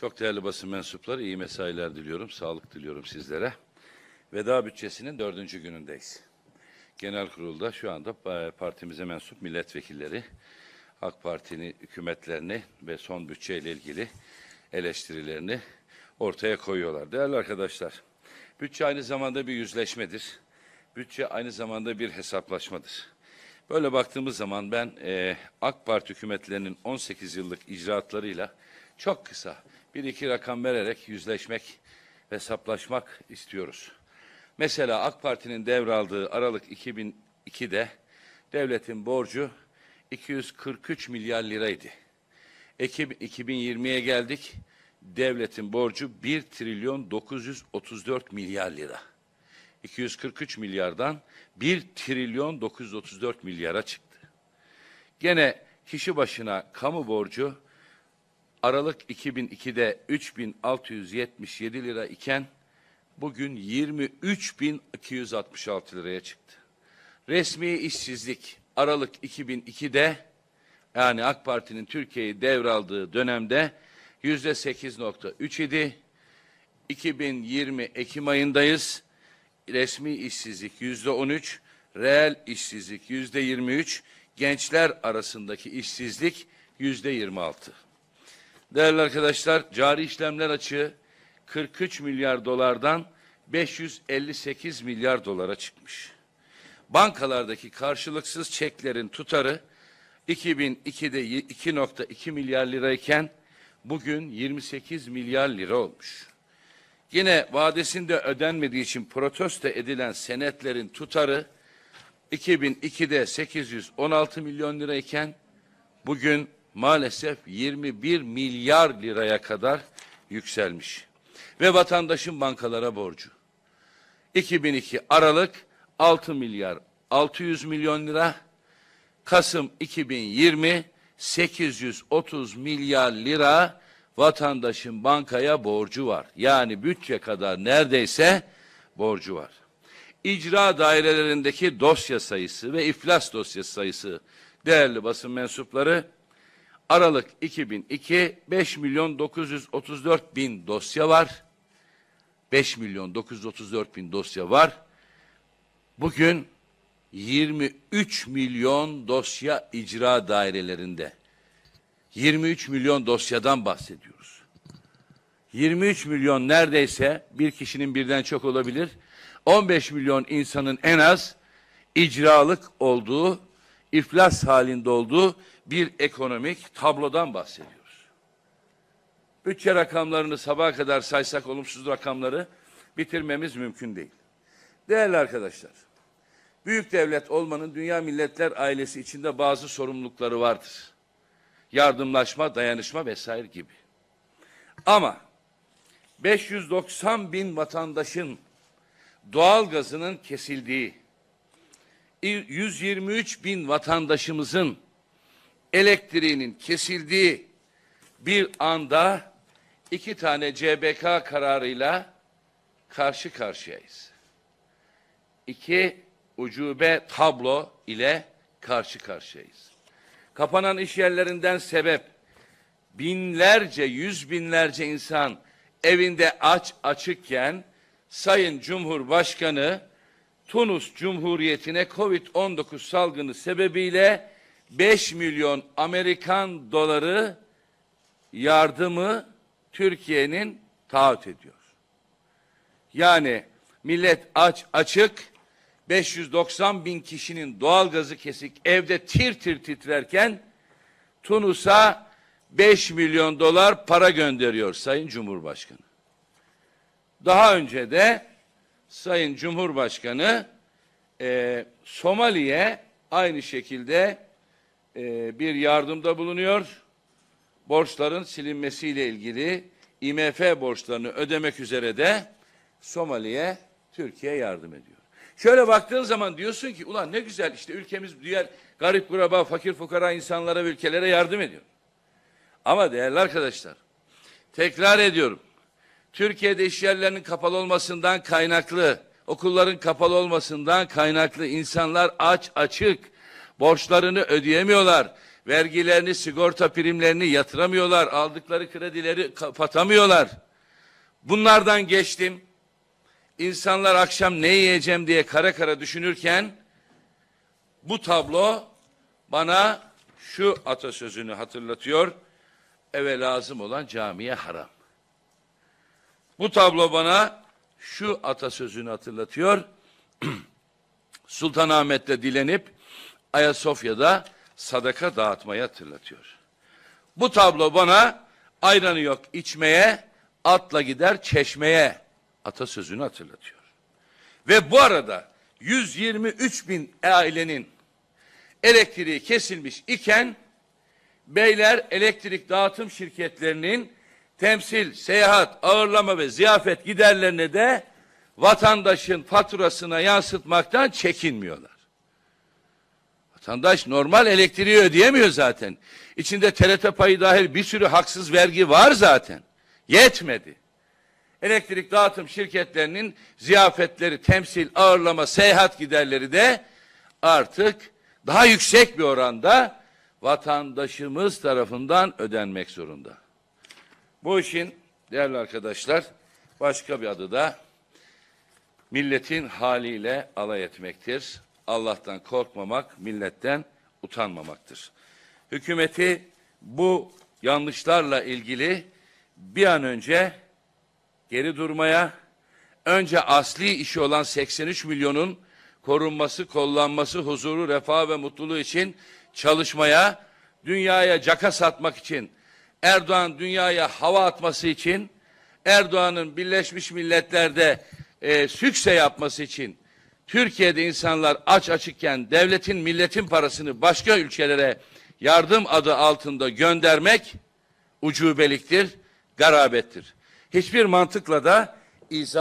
Çok değerli basın mensupları iyi mesailer diliyorum, sağlık diliyorum sizlere. Veda bütçesinin dördüncü günündeyiz. Genel kurulda şu anda e, partimize mensup milletvekilleri, AK Parti'nin hükümetlerini ve son bütçeyle ilgili eleştirilerini ortaya koyuyorlar. Değerli arkadaşlar, bütçe aynı zamanda bir yüzleşmedir. Bütçe aynı zamanda bir hesaplaşmadır. Böyle baktığımız zaman ben e, AK Parti hükümetlerinin 18 yıllık icraatlarıyla çok kısa bir iki rakam vererek yüzleşmek, ve hesaplaşmak istiyoruz. Mesela AK Parti'nin devraldığı Aralık 2002'de devletin borcu 243 milyar liraydı. Ekim 2020'ye geldik. Devletin borcu 1 trilyon 934 milyar lira. 243 milyardan 1 trilyon 934 milyara çıktı. Gene kişi başına kamu borcu Aralık 2002'de 3677 lira iken bugün 23.266 liraya çıktı. Resmi işsizlik Aralık 2002'de yani AK Parti'nin Türkiye'yi devraldığı dönemde yüzde 8.3 idi. 2020 Ekim ayındayız. Resmi işsizlik yüzde 13, reel işsizlik yüzde 23, gençler arasındaki işsizlik yüzde 26. Değerli arkadaşlar, cari işlemler açığı 43 milyar dolardan 558 milyar dolara çıkmış. Bankalardaki karşılıksız çeklerin tutarı 2002'de 2.2 milyar lirayken bugün 28 milyar lira olmuş. Yine vadesinde ödenmediği için protesto edilen senetlerin tutarı 2002'de 816 milyon lirayken bugün maalesef 21 milyar liraya kadar yükselmiş. Ve vatandaşın bankalara borcu. 2002 Aralık 6 milyar 600 milyon lira. Kasım 2020 830 milyar lira vatandaşın bankaya borcu var. Yani bütçe kadar neredeyse borcu var. İcra dairelerindeki dosya sayısı ve iflas dosyası sayısı değerli basın mensupları Aralık 2002 5 milyon 934 bin dosya var. 5 milyon 934 bin dosya var. Bugün 23 milyon dosya icra dairelerinde. 23 milyon dosyadan bahsediyoruz. 23 milyon neredeyse bir kişinin birden çok olabilir. 15 milyon insanın en az icralık olduğu iflas halinde olduğu bir ekonomik tablodan bahsediyoruz. Bütçe rakamlarını sabaha kadar saysak olumsuz rakamları bitirmemiz mümkün değil. Değerli arkadaşlar, büyük devlet olmanın dünya milletler ailesi içinde bazı sorumlulukları vardır. Yardımlaşma, dayanışma vesaire gibi. Ama 590 bin vatandaşın doğal gazının kesildiği 123 bin vatandaşımızın elektriğinin kesildiği bir anda iki tane CBK kararıyla karşı karşıyayız. İki ucube tablo ile karşı karşıyayız. Kapanan iş yerlerinden sebep binlerce, yüz binlerce insan evinde aç açıkken Sayın Cumhurbaşkanı Tunus Cumhuriyeti'ne Covid-19 salgını sebebiyle 5 milyon Amerikan doları yardımı Türkiye'nin taahhüt ediyor. Yani millet aç açık 590 bin kişinin doğal gazı kesik evde tir tir titrerken Tunus'a 5 milyon dolar para gönderiyor Sayın Cumhurbaşkanı. Daha önce de Sayın Cumhurbaşkanı e, Somali'ye aynı şekilde e, bir yardımda bulunuyor. Borçların silinmesiyle ilgili IMF borçlarını ödemek üzere de Somali'ye Türkiye yardım ediyor. Şöyle baktığın zaman diyorsun ki ulan ne güzel işte ülkemiz diğer garip kuraba, fakir fukara insanlara ülkelere yardım ediyor. Ama değerli arkadaşlar tekrar ediyorum. Türkiye'de iş yerlerinin kapalı olmasından kaynaklı, okulların kapalı olmasından kaynaklı insanlar aç açık, borçlarını ödeyemiyorlar, vergilerini, sigorta primlerini yatıramıyorlar, aldıkları kredileri kapatamıyorlar. Bunlardan geçtim. İnsanlar akşam ne yiyeceğim diye kara kara düşünürken bu tablo bana şu atasözünü hatırlatıyor. Eve lazım olan camiye haram. Bu tablo bana şu atasözünü hatırlatıyor. Sultanahmet'te dilenip Ayasofya'da sadaka dağıtmayı hatırlatıyor. Bu tablo bana ayranı yok içmeye, atla gider çeşmeye atasözünü hatırlatıyor. Ve bu arada 123 bin ailenin elektriği kesilmiş iken beyler elektrik dağıtım şirketlerinin temsil, seyahat, ağırlama ve ziyafet giderlerini de vatandaşın faturasına yansıtmaktan çekinmiyorlar. Vatandaş normal elektriği ödeyemiyor zaten. İçinde TRT payı dahil bir sürü haksız vergi var zaten. Yetmedi. Elektrik dağıtım şirketlerinin ziyafetleri, temsil, ağırlama, seyahat giderleri de artık daha yüksek bir oranda vatandaşımız tarafından ödenmek zorunda. Bu işin değerli arkadaşlar başka bir adı da milletin haliyle alay etmektir. Allah'tan korkmamak, milletten utanmamaktır. Hükümeti bu yanlışlarla ilgili bir an önce geri durmaya, önce asli işi olan 83 milyonun korunması, kollanması, huzuru, refah ve mutluluğu için çalışmaya, dünyaya caka satmak için Erdoğan dünyaya hava atması için, Erdoğan'ın Birleşmiş Milletler'de e, sükse yapması için, Türkiye'de insanlar aç açıkken devletin, milletin parasını başka ülkelere yardım adı altında göndermek ucubeliktir, garabettir. Hiçbir mantıkla da izah